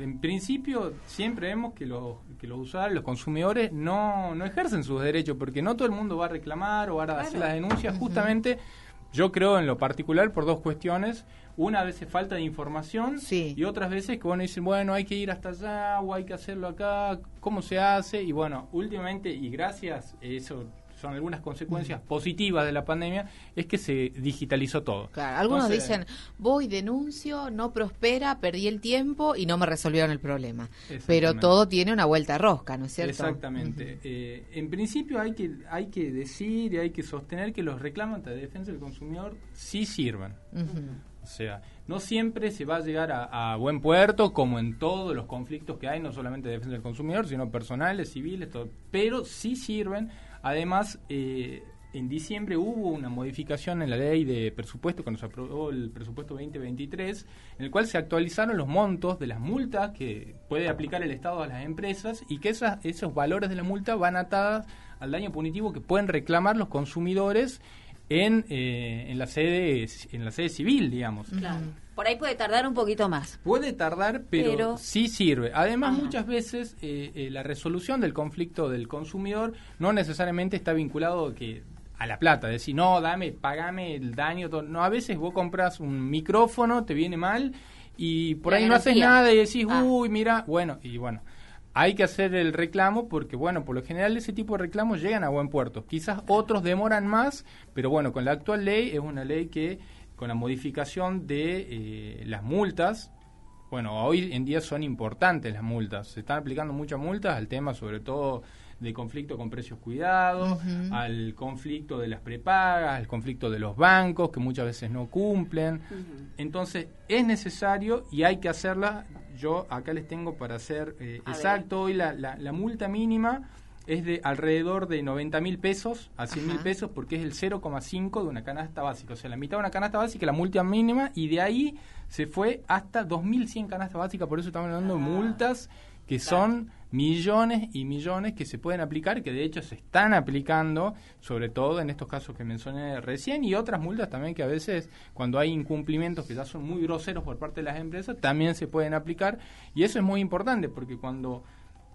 En principio, siempre vemos que los, que los usuarios, los consumidores, no, no ejercen sus derechos, porque no todo el mundo va a reclamar o va a hacer las denuncias. Justamente, yo creo en lo particular por dos cuestiones. Una veces falta de información y otras veces que bueno, dicen, bueno, hay que ir hasta allá o hay que hacerlo acá, cómo se hace. Y bueno, últimamente, y gracias, eso algunas consecuencias positivas de la pandemia, es que se digitalizó todo. algunos dicen, voy, denuncio, no prospera, perdí el tiempo y no me resolvieron el problema. Pero todo tiene una vuelta rosca, ¿no es cierto? Exactamente. Eh, en principio hay que, hay que decir y hay que sostener que los reclamos de defensa del consumidor sí sirven O sea, no siempre se va a llegar a, buen puerto, como en todos los conflictos que hay, no solamente de defensa del consumidor, sino personales, civiles, todo, pero sí sirven Además, eh, en diciembre hubo una modificación en la ley de presupuesto cuando se aprobó el presupuesto 2023, en el cual se actualizaron los montos de las multas que puede aplicar el Estado a las empresas y que esos valores de la multa van atadas al daño punitivo que pueden reclamar los consumidores en, eh, en, la sede, en la sede civil, digamos. Por ahí puede tardar un poquito más. Puede tardar, pero, sí sirve. Además, muchas veces eh, eh, la resolución del conflicto del consumidor no necesariamente está vinculado que a la plata, decir, no, dame, pagame el daño. No, a veces vos compras un micrófono, te viene mal y por ahí no haces nada y decís, ah. uy, mira, bueno, y bueno hay que hacer el reclamo porque, bueno, por lo general ese tipo de reclamos llegan a buen puerto. Quizás otros demoran más, pero bueno, con la actual ley es una ley que con la modificación de eh, las multas, bueno, hoy en día son importantes las multas. Se están aplicando muchas multas al tema sobre todo de conflicto con precios cuidados, al conflicto de las prepagas, al conflicto de los bancos que muchas veces no cumplen. Entonces es necesario y hay que hacerla yo acá les tengo para hacer eh, exacto hoy la multa mínima es de alrededor de 90 mil pesos a 100 mil pesos porque es el 0,5 de una canasta básica. O sea, la mitad de una canasta básica, la multa mínima, y de ahí se fue hasta 2.100 canasta básica Por eso estamos hablando de ah, multas que son millones y millones que se pueden aplicar, que de hecho se están aplicando, sobre todo en estos casos que mencioné recién, y otras multas también que a veces cuando hay incumplimientos que ya son muy groseros por parte de las empresas, también se pueden aplicar. Y eso es muy importante porque cuando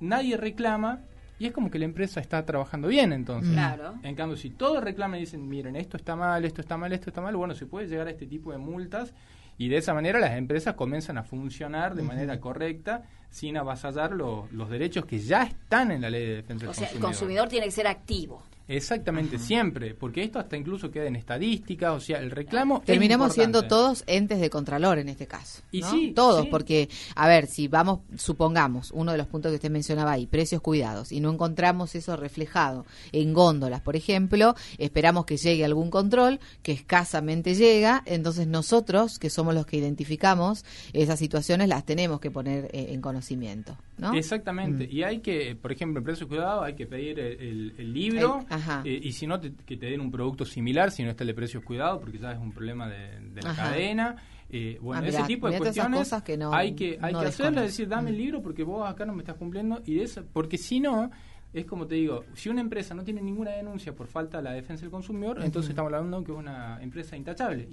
nadie reclama, y es como que la empresa está trabajando bien entonces. Claro. En cambio, si todos reclaman y dicen, miren, esto está mal, esto está mal, esto está mal, bueno, se puede llegar a este tipo de multas y de esa manera las empresas comienzan a funcionar de manera correcta sin avasallar los derechos que ya están en la ley de defensa del consumidor. O sea, el consumidor tiene que ser activo. Exactamente, siempre, porque esto hasta incluso queda en estadísticas, o sea, el reclamo... Terminamos siendo todos entes de Contralor en este caso. Y sí, Todos, porque, a ver, si vamos, supongamos, uno de los puntos que usted mencionaba ahí, precios cuidados, y no encontramos eso reflejado en góndolas, por ejemplo, esperamos que llegue algún control, que escasamente llega, entonces nosotros, que somos los que identificamos esas situaciones, las tenemos que poner eh, en conocimiento, ¿no? Exactamente, mm. y hay que, por ejemplo, en precios cuidados hay que pedir el, libro... Eh, y si no, te, que te den un producto similar, si no está el de precios cuidado, porque ya es un problema de, la cadena. Eh, bueno, ese tipo de cuestiones cosas que no, hay que, hay que hacerlo, decir, dame el mm. libro porque vos acá no me estás cumpliendo, y eso, porque si no, es como te digo, si una empresa no tiene ninguna denuncia por falta de la defensa del consumidor, entonces estamos hablando que es una empresa intachable,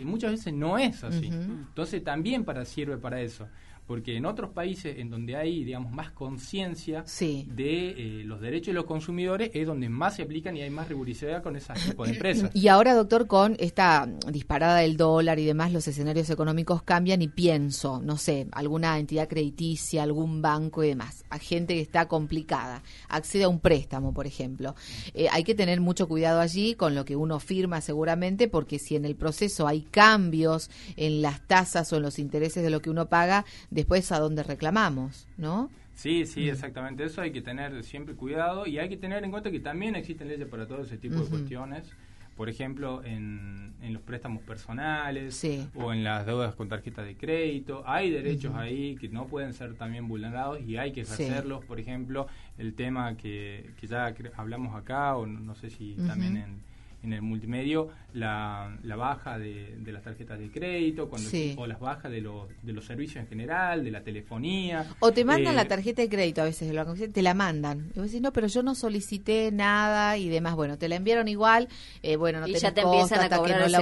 y muchas veces no es así. Entonces también para sirve para eso porque en otros países en donde hay, digamos, más conciencia de eh, los derechos de los consumidores es donde más se aplican y hay más rigurosidad con esas tipo de empresas. Y ahora, doctor, con esta disparada del dólar y demás, los escenarios económicos cambian y pienso, no sé, alguna entidad crediticia, algún banco y demás, a gente que está complicada, accede a un préstamo, por ejemplo. Eh, hay que tener mucho cuidado allí con lo que uno firma seguramente, porque si en el proceso hay cambios en las tasas o en los intereses de lo que uno paga, después a dónde reclamamos, ¿no? Sí, sí, exactamente. Eso hay que tener siempre cuidado y hay que tener en cuenta que también existen leyes para todo ese tipo de cuestiones. Por ejemplo, en, en los préstamos personales o en las deudas con tarjetas de crédito. Hay derechos ahí que no pueden ser también vulnerados y hay que hacerlos. Por ejemplo, el tema que, que ya hablamos acá o no sé si también en en el multimedio la, la baja de, de, las tarjetas de crédito cuando o las bajas de los, de los servicios en general, de la telefonía. O te mandan eh, la tarjeta de crédito a veces, te la mandan. Y vos decís, no, pero yo no solicité nada y demás. Bueno, te la enviaron igual, eh, bueno, no ya te empiezan a que no la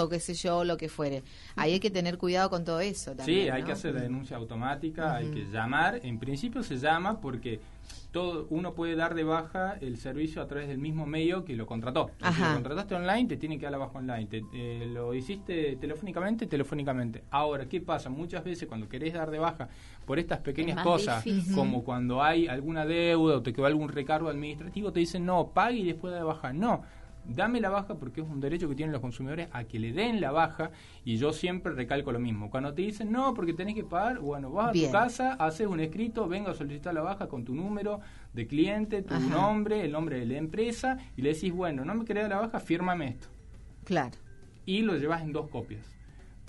o qué sé yo, lo que fuere. Ahí hay que tener cuidado con todo eso también. Sí, hay que hacer la denuncia automática, hay que llamar. En principio se llama porque todo, uno puede dar de baja el servicio a través del mismo medio que lo contrató. Si lo contrataste online, te tiene que dar la baja online. Eh, lo hiciste telefónicamente, telefónicamente. Ahora, ¿qué pasa? Muchas veces cuando querés dar de baja por estas pequeñas cosas, como cuando hay alguna deuda o te quedó algún recargo administrativo, te dicen no, pague y después da de baja. No, dame la baja porque es un derecho que tienen los consumidores a que le den la baja y yo siempre recalco lo mismo. Cuando te dicen, no, porque tenés que pagar, bueno, vas a tu casa, haces un escrito, venga a solicitar la baja con tu número de cliente, tu nombre, el nombre de la empresa y le decís, bueno, no me querés dar la baja, fírmame esto. Claro. Y lo llevas en dos copias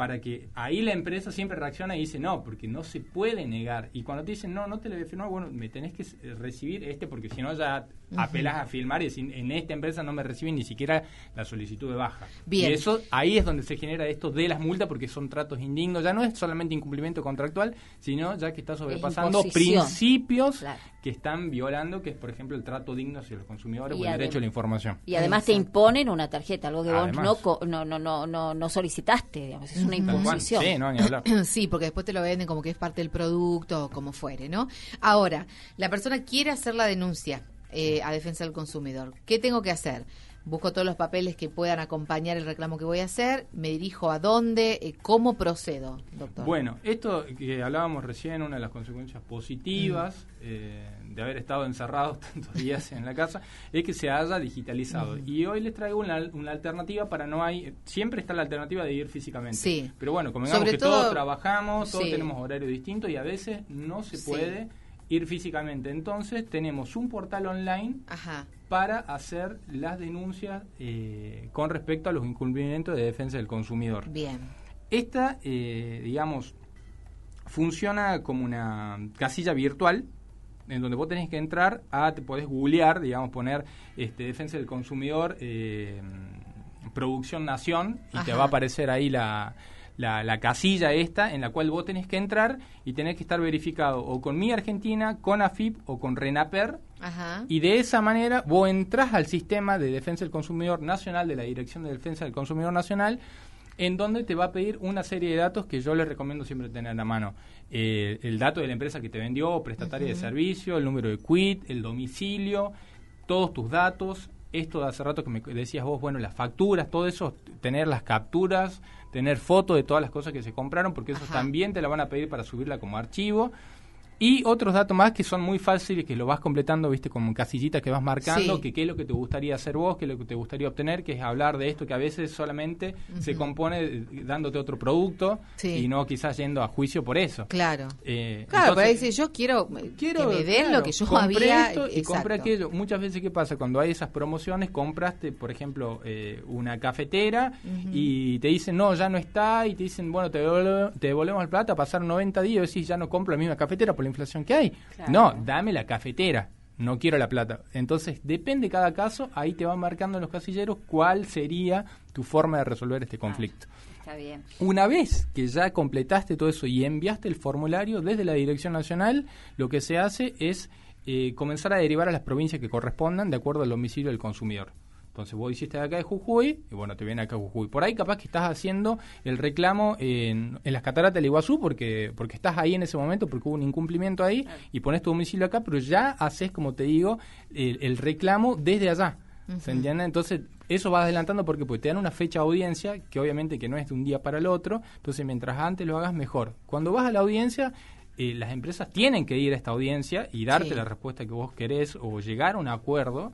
para que ahí la empresa siempre reacciona y dice no, porque no se puede negar. Y cuando te dicen no, no te le voy a firmar, bueno, me tenés que eh, recibir este porque si no ya apelas a firmar y en esta empresa no me reciben ni siquiera la solicitud de baja. Bien. Y eso ahí es donde se genera esto de las multas porque son tratos indignos. Ya no es solamente incumplimiento contractual, sino ya que está sobrepasando principios que están violando, que es por ejemplo el trato digno hacia los consumidores o el derecho a la información. Y además te imponen una tarjeta, algo que vos no, no, no, no, no solicitaste. Digamos una imposición. Sí, porque después te lo venden como que es parte del producto, o como fuere, ¿no? Ahora, la persona quiere hacer la denuncia eh, a defensa del consumidor. ¿Qué tengo que hacer? busco todos los papeles que puedan acompañar el reclamo que voy a hacer, me dirijo a dónde, eh, cómo procedo, doctor. Bueno, esto que hablábamos recién, una de las consecuencias positivas eh, de haber estado encerrados tantos días en la casa, es que se haya digitalizado. Y hoy les traigo una, alternativa para no hay, siempre está la alternativa de ir físicamente. Sí. Pero bueno, como que todos trabajamos, todos tenemos horario distinto y a veces no se puede ir físicamente. Entonces tenemos un portal online. Ajá para hacer las denuncias eh, con respecto a los incumplimientos de defensa del consumidor. Bien. Esta, eh, digamos, funciona como una casilla virtual en donde vos tenés que entrar a, te podés googlear, digamos, poner este, defensa del consumidor, eh, producción nación, y te va a aparecer ahí la, la, casilla esta en la cual vos tenés que entrar y tenés que estar verificado o con Mi Argentina, con AFIP o con RENAPER. Y de esa manera vos entras al sistema de defensa del consumidor nacional, de la Dirección de Defensa del Consumidor Nacional, en donde te va a pedir una serie de datos que yo les recomiendo siempre tener a mano. Eh, el dato de la empresa que te vendió, prestataria de servicio, el número de quit, el domicilio, todos tus datos. Esto de hace rato que me decías vos, bueno, las facturas, todo eso, tener las capturas, tener fotos de todas las cosas que se compraron, porque eso también te la van a pedir para subirla como archivo. Y otros datos más que son muy fáciles, que lo vas completando, viste, como casillitas que vas marcando, que qué es lo que te gustaría hacer vos, qué es lo que te gustaría obtener, que es hablar de esto que a veces solamente se compone eh, dándote otro producto y no quizás yendo a juicio por eso. Claro. Eh, claro, pero decir yo quiero, eh, quiero, que me den lo que yo compré había. Esto y compra aquello. Muchas veces, ¿qué pasa? Cuando hay esas promociones, compraste, por ejemplo, una cafetera y te dicen, no, ya no está, y te dicen, bueno, te, devolvemos el plata, pasar 90 días, y ya no compro la misma cafetera, por inflación que hay. No, dame la cafetera, no quiero la plata. Entonces, depende cada caso, ahí te van marcando en los casilleros cuál sería tu forma de resolver este ah, conflicto. Está bien. Una vez que ya completaste todo eso y enviaste el formulario desde la Dirección Nacional, lo que se hace es eh, comenzar a derivar a las provincias que correspondan de acuerdo al domicilio del consumidor. Entonces vos hiciste acá de Jujuy y bueno, te viene acá a Jujuy. Por ahí capaz que estás haciendo el reclamo en, las cataratas del Iguazú porque, porque estás ahí en ese momento, porque hubo un incumplimiento ahí y pones tu domicilio acá, pero ya haces, como te digo, el, reclamo desde allá. ¿Se entiende? Entonces, eso va adelantando porque pues, te dan una fecha de audiencia, que obviamente que no es de un día para el otro, entonces mientras antes lo hagas mejor. Cuando vas a la audiencia, eh, las empresas tienen que ir a esta audiencia y darte la respuesta que vos querés o llegar a un acuerdo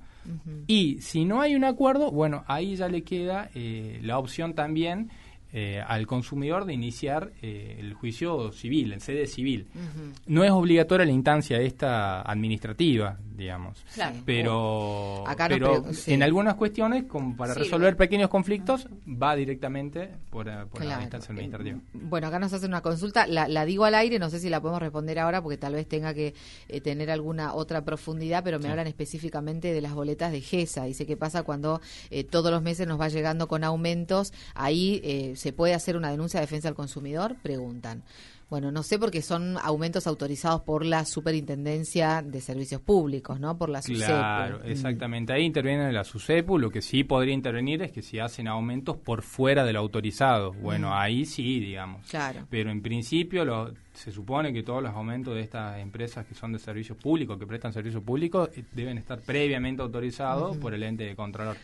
y si no hay un acuerdo, bueno, ahí ya le queda eh, la opción también eh, al consumidor de iniciar eh, el juicio civil, en sede civil. No es obligatoria la instancia esta administrativa, digamos, pero, pero en algunas cuestiones, como para resolver pequeños conflictos, va directamente por, eh, la instancia administrativa. Mm, bueno, acá nos hacen una consulta, la, digo al aire, no sé si la podemos responder ahora porque tal vez tenga que tener alguna otra profundidad, pero me hablan específicamente de las boletas de GESA. Dice qué pasa cuando todos los meses nos va llegando con aumentos, ahí ¿se puede hacer una denuncia de defensa al consumidor? Preguntan. Bueno, no sé porque son aumentos autorizados por la Superintendencia de Servicios Públicos, ¿no? Por la SUSEPU. Claro, mm. exactamente. Ahí intervienen la SUSEPU. Lo que sí podría intervenir es que si hacen aumentos por fuera del autorizado. Bueno, mm. ahí sí, digamos. Claro. Pero en principio se supone que todos los aumentos de estas empresas que son de servicios públicos, que prestan servicios públicos, eh, deben estar previamente autorizados por el ente de control.